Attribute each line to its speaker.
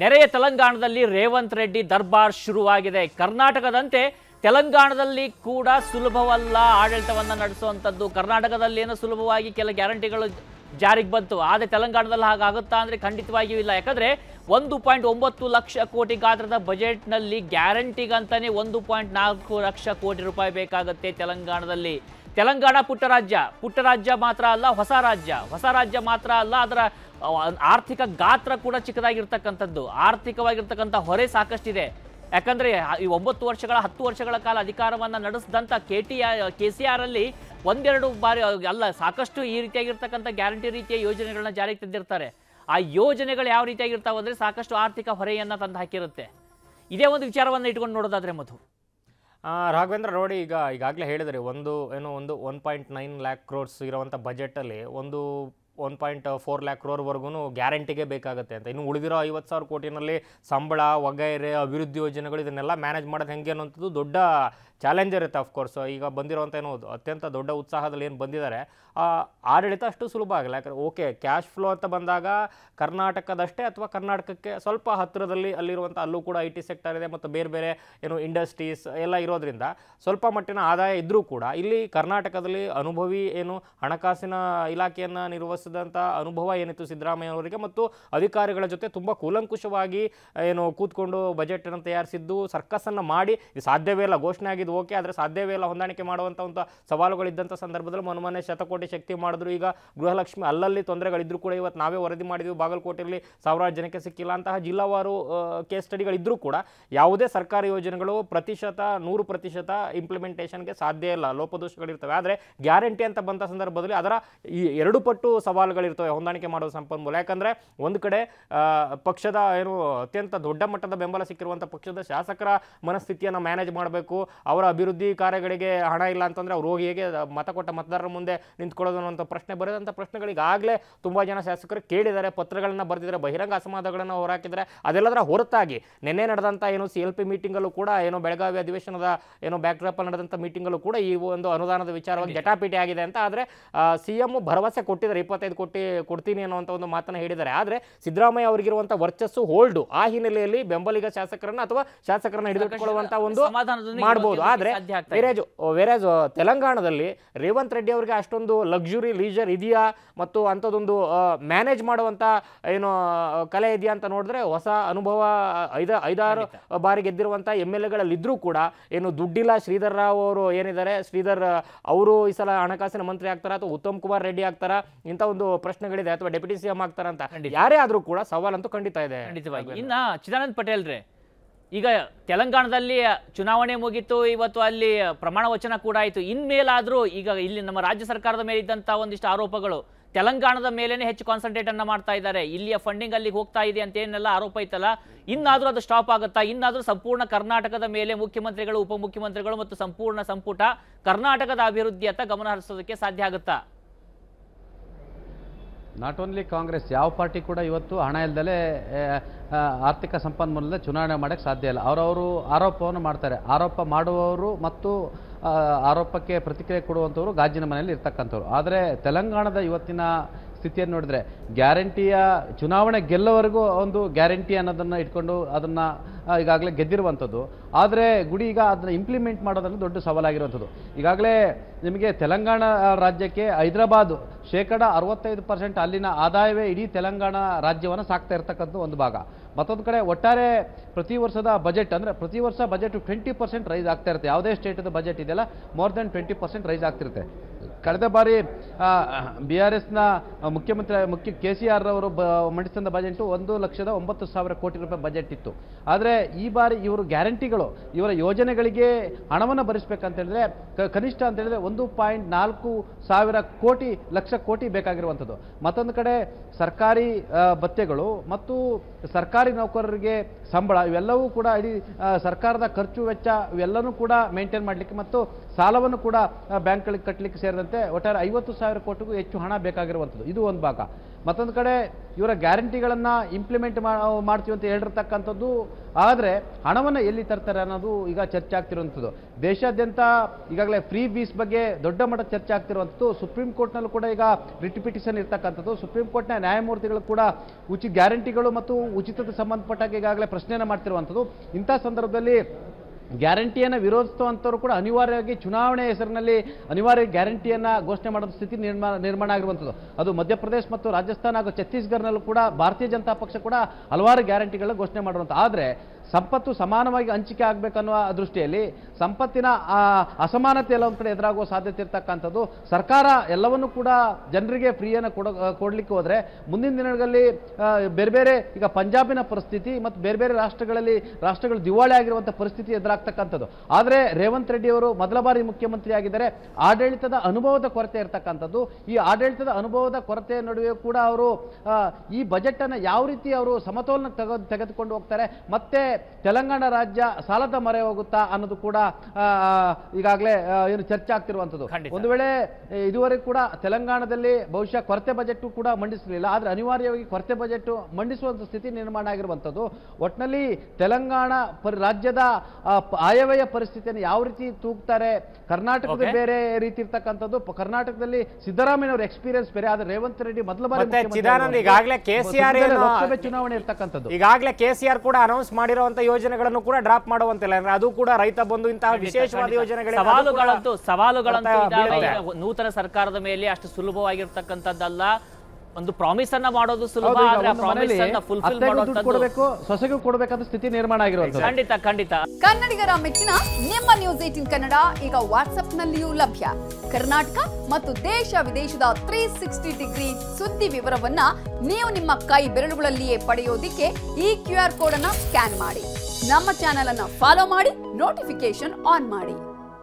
Speaker 1: ನೆರೆಯ ತೆಲಂಗಾಣದಲ್ಲಿ ರೇವಂತ್ ರೆಡ್ಡಿ ದರ್ಬಾರ್ ಶುರುವಾಗಿದೆ ಕರ್ನಾಟಕದಂತೆ ತೆಲಂಗಾಣದಲ್ಲಿ ಕೂಡ ಸುಲಭವಲ್ಲ ಆಡಳಿತವನ್ನು ನಡೆಸುವಂಥದ್ದು ಕರ್ನಾಟಕದಲ್ಲಿ ಏನೋ ಸುಲಭವಾಗಿ ಕೆಲ ಗ್ಯಾರಂಟಿಗಳು ಜಾರಿಗೆ ಬಂತು ಆದರೆ ತೆಲಂಗಾಣದಲ್ಲಿ ಹಾಗಾಗುತ್ತಾ ಅಂದರೆ ಖಂಡಿತವಾಗಿಯೂ ಇಲ್ಲ ಯಾಕಂದರೆ ಒಂದು ಪಾಯಿಂಟ್ ಒಂಬತ್ತು ಲಕ್ಷ ಕೋಟಿ ಗಾತ್ರದ ಬಜೆಟ್ನಲ್ಲಿ ಗ್ಯಾರಂಟಿಗಂತಲೇ ಒಂದು ಪಾಯಿಂಟ್ ನಾಲ್ಕು ಲಕ್ಷ ಕೋಟಿ ರೂಪಾಯಿ ಬೇಕಾಗುತ್ತೆ ತೆಲಂಗಾಣದಲ್ಲಿ ತೆಲಂಗಾಣ ಪುಟ್ಟ ರಾಜ್ಯ ಪುಟ್ಟ ರಾಜ್ಯ ಮಾತ್ರ ಅಲ್ಲ ಹೊಸ ರಾಜ್ಯ ಹೊಸ ರಾಜ್ಯ ಮಾತ್ರ ಅಲ್ಲ ಅದರ ಆರ್ಥಿಕ ಗಾತ್ರ ಕೂಡ ಚಿಕ್ಕದಾಗಿರ್ತಕ್ಕಂಥದ್ದು ಆರ್ಥಿಕವಾಗಿರ್ತಕ್ಕಂಥ ಹೊರೆ ಸಾಕಷ್ಟಿದೆ ಯಾಕಂದರೆ ಈ ಒಂಬತ್ತು ವರ್ಷಗಳ ಹತ್ತು ವರ್ಷಗಳ ಕಾಲ ಅಧಿಕಾರವನ್ನು ನಡೆಸಿದಂಥ K T K C R ಅಲ್ಲಿ ಒಂದೆರಡು ಬಾರಿ ಅಲ್ಲ ಸಾಕಷ್ಟು ಈ ರೀತಿಯಾಗಿರ್ತಕ್ಕಂಥ ಗ್ಯಾರಂಟಿ ರೀತಿಯ ಯೋಜನೆಗಳನ್ನ ಜಾರಿಗೆ ತಂದಿರ್ತಾರೆ ಆ ಯೋಜನೆಗಳು ಯಾವ ರೀತಿಯಾಗಿರ್ತಾವೆ ಅಂದರೆ ಸಾಕಷ್ಟು ಆರ್ಥಿಕ ಹೊರೆಯನ್ನು ತಂದು ಹಾಕಿರುತ್ತೆ ಇದೇ ಒಂದು ವಿಚಾರವನ್ನು ಇಟ್ಕೊಂಡು ನೋಡೋದಾದರೆ ಮಧು
Speaker 2: ರಾಘವೇಂದ್ರ ನೋಡಿ ಈಗ ಈಗಾಗಲೇ ಹೇಳಿದರೆ ಒಂದು ಏನು ಒಂದು one point nine lakh crores ಇರೋವಂಥ ಬಜೆಟಲ್ಲಿ ಒಂದು ಒನ್ ಪಾಯಿಂಟ್ ಫೋರ್ ಲ್ಯಾಕ್ ಕ್ರೋರ್ವರೆಗೂ ಗ್ಯಾರಂಟಿಗೆ ಬೇಕಾಗುತ್ತೆ ಅಂತ ಇನ್ನು ಉಳಿದಿರೋ ಐವತ್ತು ಸಾವಿರ ಕೋಟಿನಲ್ಲಿ ಸಂಬಳ ವಗೈರೆ ಅಭಿವೃದ್ಧಿ ಯೋಜನೆಗಳು ಇದನ್ನೆಲ್ಲ ಮ್ಯಾನೇಜ್ ಮಾಡೋದು ಹೆಂಗೆ ಅನ್ನೋಂಥದ್ದು ದೊಡ್ಡ ಚಾಲೆಂಜ್ ಇರುತ್ತೆ ಅಫ್ಕೋರ್ಸ್ ಈಗ ಬಂದಿರೋಂಥ ಏನು ಅತ್ಯಂತ ದೊಡ್ಡ ಉತ್ಸಾಹದಲ್ಲಿ ಏನು ಬಂದಿದ್ದಾರೆ ಆಡಳಿತ ಅಷ್ಟು ಸುಲಭ ಆಗಲ್ಲ ಯಾಕಂದರೆ ಓಕೆ ಕ್ಯಾಶ್ ಫ್ಲೋ ಅಂತ ಬಂದಾಗ ಕರ್ನಾಟಕದಷ್ಟೇ ಅಥವಾ ಕರ್ನಾಟಕಕ್ಕೆ ಸ್ವಲ್ಪ ಹತ್ತಿರದಲ್ಲಿ ಅಲ್ಲಿರುವಂಥ ಅಲ್ಲೂ ಕೂಡ ಐ ಟಿ ಸೆಕ್ಟರ್ ಇದೆ ಮತ್ತು ಬೇರೆ ಬೇರೆ ಏನು ಇಂಡಸ್ಟ್ರೀಸ್ ಎಲ್ಲ ಇರೋದ್ರಿಂದ ಸ್ವಲ್ಪ ಮಟ್ಟಿನ ಆದಾಯ ಇದ್ದರೂ ಕೂಡ ಇಲ್ಲಿ ಕರ್ನಾಟಕದಲ್ಲಿ ಅನುಭವಿ ಏನು ಹಣಕಾಸಿನ ಇಲಾಖೆಯನ್ನು ನಿರ್ವಹಿಸ ನಡೆಸಿದಂಥ ಅನುಭವ ಏನಿತ್ತು ಸಿದ್ದರಾಮಯ್ಯ ಅವರಿಗೆ ಮತ್ತು ಅಧಿಕಾರಿಗಳ ಜೊತೆ ತುಂಬ ಕೂಲಂಕುಷವಾಗಿ ಏನು ಕೂತ್ಕೊಂಡು ಬಜೆಟ್ ಅನ್ನು ತಯಾರಿಸಿದ್ದು ಸರ್ಕಸ್ ಸರ್ಕಸನ್ನು ಮಾಡಿ ಸಾಧ್ಯವೇ ಇಲ್ಲ ಘೋಷಣೆ ಆಗಿದ್ದು ಓಕೆ ಆದರೆ ಸಾಧ್ಯವೇ ಇಲ್ಲ ಹೊಂದಾಣಿಕೆ ಮಾಡುವಂಥ ಒಂದು ಸವಾಲುಗಳಿದ್ದಂಥ ಸಂದರ್ಭದಲ್ಲಿ ಮನುಮನೆ ಶತಕೋಟಿ ಶಕ್ತಿ ಮಾಡಿದ್ರು ಈಗ ಗೃಹಲಕ್ಷ್ಮಿ ಅಲ್ಲಲ್ಲಿ ತೊಂದರೆಗಳಿದ್ರು ಕೂಡ ಇವತ್ತು ನಾವೇ ವರದಿ ಮಾಡಿದ್ವಿ ಬಾಗಲಕೋಟೆಯಲ್ಲಿ ಸಾವಿರಾರು ಜನಕ್ಕೆ ಸಿಕ್ಕಿಲ್ಲ ಅಂತಹ ಜಿಲ್ಲಾವಾರು ಕೇಸ್ ಸ್ಟಡಿಗಳಿದ್ದರೂ ಕೂಡ ಯಾವುದೇ ಸರ್ಕಾರಿ ಯೋಜನೆಗಳು ಪ್ರತಿಶತ ನೂರು ಪ್ರತಿಶತ ಇಂಪ್ಲಿಮೆಂಟೇಷನ್ಗೆ ಸಾಧ್ಯ ಇಲ್ಲ ಲೋಪದೋಷಗಳಿರ್ತವೆ ಆದರೆ ಗ್ಯಾರಂಟಿ ಅಂತ ಬಂದ ಸಂದರ್ಭದಲ್ಲಿ ಅದರ ಈ ಎರಡು ಪಟ್ಟು ಸವಾಲು ಸವಾಲುಗಳಿರ್ತವೆ ಹೊಂದಾಣಿಕೆ ಮಾಡುವ ಸಂಪನ್ಮೂಲ ಯಾಕಂದರೆ ಒಂದು ಕಡೆ ಪಕ್ಷದ ಏನು ಅತ್ಯಂತ ದೊಡ್ಡ ಮಟ್ಟದ ಬೆಂಬಲ ಸಿಕ್ಕಿರುವಂಥ ಪಕ್ಷದ ಶಾಸಕರ ಮನಸ್ಥಿತಿಯನ್ನು ಮ್ಯಾನೇಜ್ ಮಾಡಬೇಕು ಅವರ ಅಭಿವೃದ್ಧಿ ಕಾರ್ಯಗಳಿಗೆ ಹಣ ಇಲ್ಲ ಅಂತಂದರೆ ಅವ್ರು ಹೋಗಿ ಹೇಗೆ ಮತ ಕೊಟ್ಟ ಮತದಾರರ ಮುಂದೆ ನಿಂತ್ಕೊಳ್ಳೋದು ಅನ್ನೋಂಥ ಪ್ರಶ್ನೆ ಬರೆದಂಥ ಪ್ರಶ್ನೆಗಳಿಗಾಗಲೇ ತುಂಬ ಜನ ಶಾಸಕರು ಕೇಳಿದ್ದಾರೆ ಪತ್ರಗಳನ್ನು ಬರೆದಿದ್ದಾರೆ ಬಹಿರಂಗ ಅಸಮಾಧಾನಗಳನ್ನು ಹೊರಹಾಕಿದ್ದಾರೆ ಅದೆಲ್ಲದರ ಹೊರತಾಗಿ ನಿನ್ನೆ ನಡೆದಂಥ ಏನು ಸಿ ಎಲ್ ಪಿ ಮೀಟಿಂಗಲ್ಲೂ ಕೂಡ ಏನು ಬೆಳಗಾವಿ ಅಧಿವೇಶನದ ಏನೋ ಬ್ಯಾಕ್ಡ್ರಾಪಲ್ಲಿ ನಡೆದಂಥ ಮೀಟಿಂಗಲ್ಲೂ ಕೂಡ ಈ ಒಂದು ಅನುದಾನದ ವಿಚಾರವಾಗಿ ಜಟಾಪೀಟಿ ಆಗಿದೆ ಅಂತ ಆದರೆ ಸಿ ಭರವಸೆ ಕೊಟ್ಟಿದ್ದಾರೆ ಇಪ್ಪತ್ತೈದು ಇಪ್ಪತ್ತೈದು ಕೋಟಿ ಕೊಡ್ತೀನಿ ಅನ್ನುವಂಥ ಒಂದು ಮಾತನ್ನು ಹೇಳಿದ್ದಾರೆ ಆದರೆ ಸಿದ್ದರಾಮಯ್ಯ ಅವರಿಗಿರುವಂಥ ವರ್ಚಸ್ಸು ಹೋಲ್ಡು ಆ ಹಿನ್ನೆಲೆಯಲ್ಲಿ ಬೆಂಬಲಿಗ ಶಾಸಕರನ್ನ ಅಥವಾ ಶಾಸಕರನ್ನ ಹಿಡಿದುಕೊಳ್ಳುವಂಥ ಒಂದು ಮಾಡಬಹುದು ಆದರೆ ವೇರೇಜ್ ವೇರೇಜ್ ತೆಲಂಗಾಣದಲ್ಲಿ ರೇವಂತ್ ರೆಡ್ಡಿ ಅವರಿಗೆ ಅಷ್ಟೊಂದು ಲಕ್ಸುರಿ ಲೀಜರ್ ಇದೆಯಾ ಮತ್ತು ಅಂತದೊಂದು ಮ್ಯಾನೇಜ್ ಮಾಡುವಂಥ ಏನು ಕಲೆ ಇದೆಯಾ ಅಂತ ನೋಡಿದ್ರೆ ಹೊಸ ಅನುಭವ ಐದ ಐದಾರು ಬಾರಿ ಗೆದ್ದಿರುವಂಥ ಎಮ್ ಎಲ್ ಕೂಡ ಏನು ದುಡ್ಡಿಲ್ಲ ಶ್ರೀಧರ್ ರಾವ್ ಅವರು ಏನಿದ್ದಾರೆ ಶ್ರೀಧರ್ ಅವರು ಈ ಸಲ ಹಣಕಾಸಿನ ಮಂತ್ರಿ ಆಗ್ತಾರ ಅಥವಾ ಉತ್ತಮ್ ಕುಮಾರ್ ರೆಡ್ಡಿ ಆಗ್ತಾರ ಇಂಥ ಒಂದು ಪ್ರಶ್ನೆಗಳಿದೆ ಅಥವಾ ಡೆಪ್ಯೂಟಿ ಸಿಎಂ ಆಗ್ತಾರಂತ ಯಾರೇ ಆದರೂ ಕೂಡ ಸವಾಲಂತೂ ಖಂಡಿತ ಇದೆ
Speaker 1: ಇನ್ನ ಚಿದಾನಂದ್ ಪಟೇಲ್ ರೀ ಈಗ ತೆಲಂಗಾಣದಲ್ಲಿ ಚುನಾವಣೆ ಮುಗಿತು ಇವತ್ತು ಅಲ್ಲಿ ಪ್ರಮಾಣ ವಚನ ಕೂಡ ಆಯಿತು ಇನ್ಮೇಲಾದರೂ ಈಗ ಇಲ್ಲಿ ನಮ್ಮ ರಾಜ್ಯ ಸರ್ಕಾರದ ಮೇಲೆ ಇದ್ದಂಥ ಒಂದಿಷ್ಟು ಆರೋಪಗಳು ತೆಲಂಗಾಣದ ಮೇಲೇನೆ ಹೆಚ್ಚು ಕಾನ್ಸಂಟ್ರೇಟ್ ಅನ್ನ ಮಾಡ್ತಾ ಇದ್ದಾರೆ ಇಲ್ಲಿಯ ಫಂಡಿಂಗ್ ಅಲ್ಲಿ ಹೋಗ್ತಾ ಇದೆ ಅಂತ ಏನೆಲ್ಲ ಆರೋಪ ಇತ್ತಲ್ಲ ಇನ್ನಾದ್ರೂ ಅದು ಸ್ಟಾಪ್ ಆಗುತ್ತಾ ಇನ್ನಾದ್ರೂ ಸಂಪೂರ್ಣ ಕರ್ನಾಟಕದ ಮೇಲೆ ಮುಖ್ಯಮಂತ್ರಿಗಳು ಉಪಮುಖ್ಯಮಂತ್ರಿಗಳು ಮತ್ತು ಸಂಪೂರ್ಣ ಸಂಪುಟ ಕರ್ನಾಟಕದ ಅಂತ ಗಮನ ಹರಿಸೋದಕ್ಕೆ ಸಾಧ್ಯ ಆಗುತ್ತಾ
Speaker 3: ನಾಟ್ ಓನ್ಲಿ ಕಾಂಗ್ರೆಸ್ ಯಾವ ಪಾರ್ಟಿ ಕೂಡ ಇವತ್ತು ಹಣ ಇಲ್ದಲೇ ಆರ್ಥಿಕ ಸಂಪನ್ಮೂಲದ ಚುನಾವಣೆ ಮಾಡೋಕ್ಕೆ ಸಾಧ್ಯ ಇಲ್ಲ ಅವರವರು ಆರೋಪವನ್ನು ಮಾಡ್ತಾರೆ ಆರೋಪ ಮಾಡುವವರು ಮತ್ತು ಆರೋಪಕ್ಕೆ ಪ್ರತಿಕ್ರಿಯೆ ಕೊಡುವಂಥವರು ಗಾಜಿನ ಮನೆಯಲ್ಲಿ ಇರ್ತಕ್ಕಂಥವ್ರು ಆದರೆ ತೆಲಂಗಾಣದ ಇವತ್ತಿನ ಸ್ಥಿತಿಯನ್ನು ನೋಡಿದರೆ ಗ್ಯಾರಂಟಿಯ ಚುನಾವಣೆ ಗೆಲ್ಲವರೆಗೂ ಒಂದು ಗ್ಯಾರಂಟಿ ಅನ್ನೋದನ್ನು ಇಟ್ಕೊಂಡು ಅದನ್ನು ಈಗಾಗಲೇ ಗೆದ್ದಿರುವಂಥದ್ದು ಆದರೆ ಗುಡಿ ಈಗ ಅದನ್ನು ಇಂಪ್ಲಿಮೆಂಟ್ ಮಾಡೋದನ್ನು ದೊಡ್ಡ ಸವಾಲಾಗಿರುವಂಥದ್ದು ಈಗಾಗಲೇ ನಿಮಗೆ ತೆಲಂಗಾಣ ರಾಜ್ಯಕ್ಕೆ ಹೈದರಾಬಾದ್ ಶೇಕಡ ಅರವತ್ತೈದು ಪರ್ಸೆಂಟ್ ಅಲ್ಲಿನ ಆದಾಯವೇ ಇಡೀ ತೆಲಂಗಾಣ ರಾಜ್ಯವನ್ನು ಸಾಕ್ತಾ ಇರ್ತಕ್ಕಂಥ ಒಂದು ಭಾಗ ಮತ್ತೊಂದು ಕಡೆ ಒಟ್ಟಾರೆ ಪ್ರತಿ ವರ್ಷದ ಬಜೆಟ್ ಅಂದರೆ ಪ್ರತಿ ವರ್ಷ ಬಜೆಟ್ ಟ್ವೆಂಟಿ ಪರ್ಸೆಂಟ್ ರೈಸ್ ಆಗ್ತಾ ಇರುತ್ತೆ ಯಾವುದೇ ಸ್ಟೇಟದ ಬಜೆಟ್ ಇದೆಯಲ್ಲ more than twenty percent rise ಆಗ್ತಿರುತ್ತೆ ಕಳೆದ ಬಾರಿ ಬಿ ಆರ್ ಎಸ್ನ ಮುಖ್ಯಮಂತ್ರಿ ಮುಖ್ಯ ಕೆ ಸಿ ಆರ್ ಅವರು ಮಂಡಿಸಿದ ಬಜೆಟು ಒಂದು ಲಕ್ಷದ ಒಂಬತ್ತು ಸಾವಿರ ಕೋಟಿ ರೂಪಾಯಿ ಬಜೆಟ್ ಇತ್ತು ಆದರೆ ಈ ಬಾರಿ ಇವರು ಗ್ಯಾರಂಟಿಗಳು ಇವರ ಯೋಜನೆಗಳಿಗೆ ಹಣವನ್ನು ಭರಿಸಬೇಕಂತ ಹೇಳಿದ್ರೆ ಕನಿಷ್ಠ ಅಂತ ಹೇಳಿದ್ರೆ ಒಂದು ಪಾಯಿಂಟ್ ನಾಲ್ಕು ಸಾವಿರ ಕೋಟಿ ಲಕ್ಷ ಕೋಟಿ ಬೇಕಾಗಿರುವಂಥದ್ದು ಮತ್ತೊಂದು ಕಡೆ ಸರ್ಕಾರಿ ಭತ್ಯೆಗಳು ಮತ್ತು ಸರ್ಕಾರಿ ನೌಕರರಿಗೆ ಸಂಬಳ ಇವೆಲ್ಲವೂ ಕೂಡ ಇಡೀ ಸರ್ಕಾರದ ಖರ್ಚು ವೆಚ್ಚ ಇವೆಲ್ಲನೂ ಕೂಡ ಮೇಂಟೈನ್ ಮಾಡಲಿಕ್ಕೆ ಮತ್ತು ಸಾಲವನ್ನು ಕೂಡ ಬ್ಯಾಂಕ್ಗಳಿಗೆ ಕಟ್ಟಲಿಕ್ಕೆ ಸೇರಿದಂತೆ ಒಟ್ಟಾರೆ ಐವತ್ತು ಸಾವಿರ ಕೋಟಿಗೂ ಹೆಚ್ಚು ಹಣ ಬೇಕಾಗಿರುವಂಥದ್ದು ಇದು ಒಂದು ಭಾಗ ಮತ್ತೊಂದು ಕಡೆ ಇವರ ಗ್ಯಾರಂಟಿಗಳನ್ನು ಇಂಪ್ಲಿಮೆಂಟ್ ಮಾಡ್ತೀವಿ ಅಂತ ಹೇಳಿರ್ತಕ್ಕಂಥದ್ದು ಆದರೆ ಹಣವನ್ನು ಎಲ್ಲಿ ತರ್ತಾರೆ ಅನ್ನೋದು ಈಗ ಚರ್ಚೆ ಆಗ್ತಿರುವಂಥದ್ದು ದೇಶಾದ್ಯಂತ ಈಗಾಗಲೇ ಫ್ರೀ ಬೀಸ್ ಬಗ್ಗೆ ದೊಡ್ಡ ಮಟ್ಟ ಚರ್ಚೆ ಆಗ್ತಿರುವಂಥದ್ದು ಸುಪ್ರೀಂ ಕೋರ್ಟ್ನಲ್ಲೂ ಕೂಡ ಈಗ ರಿಟ್ ಪಿಟಿಷನ್ ಇರ್ತಕ್ಕಂಥದ್ದು ಸುಪ್ರೀಂ ಕೋರ್ಟ್ನ ನ್ಯಾಯಮೂರ್ತಿಗಳು ಕೂಡ ಉಚಿತ ಗ್ಯಾರಂಟಿಗಳು ಮತ್ತು ಉಚಿತಕ್ಕೆ ಸಂಬಂಧಪಟ್ಟಾಗ ಈಗಾಗಲೇ ಪ್ರಶ್ನೆಯನ್ನು ಮಾಡ್ತಿರುವಂಥದ್ದು ಇಂಥ ಸಂದರ್ಭದಲ್ಲಿ ಗ್ಯಾರಂಟಿಯನ್ನು ವಿರೋಧಿಸುವಂಥವ್ರು ಕೂಡ ಅನಿವಾರ್ಯವಾಗಿ ಚುನಾವಣೆ ಹೆಸರಿನಲ್ಲಿ ಅನಿವಾರ್ಯ ಗ್ಯಾರಂಟಿಯನ್ನು ಘೋಷಣೆ ಮಾಡೋ ಸ್ಥಿತಿ ನಿರ್ಮಾಣ ನಿರ್ಮಾಣ ಆಗಿರುವಂಥದ್ದು ಅದು ಮಧ್ಯಪ್ರದೇಶ ಮತ್ತು ರಾಜಸ್ಥಾನ ಹಾಗೂ ಛತ್ತೀಸ್ಗಢನಲ್ಲೂ ಕೂಡ ಭಾರತೀಯ ಜನತಾ ಪಕ್ಷ ಕೂಡ ಹಲವಾರು ಗ್ಯಾರಂಟಿಗಳನ್ನ ಘೋಷಣೆ ಮಾಡುವಂಥ ಆದರೆ ಸಂಪತ್ತು ಸಮಾನವಾಗಿ ಹಂಚಿಕೆ ಆಗಬೇಕನ್ನುವ ದೃಷ್ಟಿಯಲ್ಲಿ ಸಂಪತ್ತಿನ ಅಸಮಾನತೆ ಒಂದು ಕಡೆ ಎದುರಾಗುವ ಸಾಧ್ಯತೆ ಇರ್ತಕ್ಕಂಥದ್ದು ಸರ್ಕಾರ ಎಲ್ಲವನ್ನು ಕೂಡ ಜನರಿಗೆ ಫ್ರೀಯನ್ನು ಕೊಡ ಕೊಡಲಿಕ್ಕೆ ಹೋದರೆ ಮುಂದಿನ ದಿನಗಳಲ್ಲಿ ಬೇರೆ ಬೇರೆ ಈಗ ಪಂಜಾಬಿನ ಪರಿಸ್ಥಿತಿ ಮತ್ತು ಬೇರೆ ಬೇರೆ ರಾಷ್ಟ್ರಗಳಲ್ಲಿ ರಾಷ್ಟ್ರಗಳು ದಿವಾಳಿ ಆಗಿರುವಂಥ ಪರಿಸ್ಥಿತಿ ಎದುರಾಗ್ತಕ್ಕಂಥದ್ದು ಆದರೆ ರೇವಂತ್ ರೆಡ್ಡಿ ಅವರು ಮೊದಲ ಬಾರಿ ಮುಖ್ಯಮಂತ್ರಿ ಆಗಿದ್ದಾರೆ ಆಡಳಿತದ ಅನುಭವದ ಕೊರತೆ ಇರತಕ್ಕಂಥದ್ದು ಈ ಆಡಳಿತದ ಅನುಭವದ ಕೊರತೆ ನಡುವೆ ಕೂಡ ಅವರು ಈ ಬಜೆಟನ್ನು ಯಾವ ರೀತಿ ಅವರು ಸಮತೋಲನ ತೆಗೆದುಕೊಂಡು ಹೋಗ್ತಾರೆ ಮತ್ತೆ ತೆಲಂಗಾಣ ರಾಜ್ಯ ಸಾಲದ ಮರೆ ಹೋಗುತ್ತಾ ಅನ್ನೋದು ಕೂಡ ಈಗಾಗಲೇ ಏನು ಚರ್ಚೆ ಆಗ್ತಿರುವಂಥದ್ದು ಒಂದು ವೇಳೆ ಇದುವರೆಗೂ ಕೂಡ ತೆಲಂಗಾಣದಲ್ಲಿ ಬಹುಶಃ ಕೊರತೆ ಬಜೆಟ್ ಕೂಡ ಮಂಡಿಸಲಿಲ್ಲ ಆದರೆ ಅನಿವಾರ್ಯವಾಗಿ ಕೊರತೆ ಬಜೆಟ್ ಮಂಡಿಸುವಂಥ ಸ್ಥಿತಿ ನಿರ್ಮಾಣ ಆಗಿರುವಂಥದ್ದು ಒಟ್ಟಿನಲ್ಲಿ ತೆಲಂಗಾಣ ರಾಜ್ಯದ ಆಯವ್ಯಯ ಪರಿಸ್ಥಿತಿಯನ್ನು ಯಾವ ರೀತಿ ತೂಗ್ತಾರೆ ಕರ್ನಾಟಕದ ಬೇರೆ ರೀತಿ ಇರ್ತಕ್ಕಂಥದ್ದು ಕರ್ನಾಟಕದಲ್ಲಿ ಸಿದ್ದರಾಮಯ್ಯ ಅವರ ಎಕ್ಸ್ಪೀರಿಯನ್ಸ್ ಬೇರೆ ಆದ್ರೆ ರೇವಂತ್ ರೆಡ್ಡಿ ಮೊದಲ ಬಾರಿ ಈಗಾಗಲೇ ಕೆಸಿಆರ್ ಲೋಕಸಭೆ
Speaker 2: ಚುನಾವಣೆ ಇರ್ತಕ್ಕಂಥದ್ದು ಈಗಾಗಲೇ ಕೆಸಿಆರ್ ಕೂಡ ಅನೌನ್ಸ್ ಮಾಡಿರೋ ಮಾಡುವಂತ ಯೋಜನೆಗಳನ್ನು ಕೂಡ ಡ್ರಾಪ್ ಮಾಡುವಂತಿಲ್ಲ ಅಂದ್ರೆ ಅದು ಕೂಡ ರೈತ ಬಂದು ಇಂತಹ ವಿಶೇಷವಾದ ಯೋಜನೆಗಳಿಗೆ ಸವಾಲುಗಳಂತೂ
Speaker 1: ಸವಾಲುಗಳಂತೂ ನೂತನ ಸರ್ಕಾರದ ಮೇಲೆ ಅಷ್ಟು ಸುಲಭವಾಗಿರ್ತಕ್ಕಂಥದ್ದಲ್ಲ ಒಂದು ಪ್ರಾಮಿಸ್ ಅನ್ನ ಮಾಡೋದು ಸುಲಭ ಆದ್ರೆ ಕೊಡಬೇಕು
Speaker 3: ಸೊಸೆಗೂ ಕೊಡಬೇಕಾದ ಸ್ಥಿತಿ ನಿರ್ಮಾಣ ಆಗಿರೋದು ಖಂಡಿತ
Speaker 1: ಖಂಡಿತ ಕನ್ನಡಿಗರ ಮೆಚ್ಚಿನ ನಿಮ್ಮ ನ್ಯೂಸ್ ಏಟಿನ್ ಕನ್ನಡ ಈಗ ವಾಟ್ಸ್ಆಪ್ ನಲ್ಲಿಯೂ ಲಭ್ಯ ಕರ್ನಾಟಕ ಮತ್ತು ದೇಶ ವಿದೇಶದ ತ್ರೀ ಸಿಕ್ಸ್ಟಿ ಡಿಗ್ರಿ ಸುದ್ದಿ ವಿವರವನ್ನ ನೀವು ನಿಮ್ಮ ಕೈ ಬೆರಳುಗಳಲ್ಲಿಯೇ ಪಡೆಯೋದಿಕ್ಕೆ ಈ ಕ್ಯೂ ಆರ್ ಕೋಡ್ ಅನ್ನ ಸ್ಕ್ಯಾನ್ ಮಾಡಿ ನಮ್ಮ ಚಾನೆಲ್ ಅನ್ನ ಫಾಲೋ ಮಾಡಿ ನೋಟಿಫಿಕೇಶನ್ ಆನ್ ಮಾಡಿ